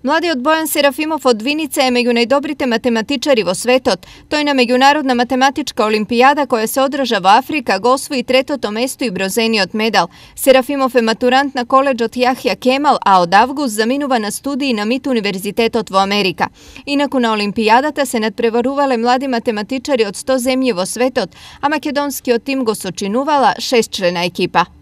Младиот Бојан Серафимов од Виница е меѓу најдобрите математичари во светот. Тој на меѓународна математичка олимпијада која се одржа во Африка го освои третото место и брозениот медал. Серафимов е матурант на коледжот Јахја Кемал, а од август заминува на студии на МИТ универзитетот во Америка. Инаку на олимпијадата се надпреварувале млади математичари од 100 земји во светот, а македонскиот тим го сочинувала шест члена екипа.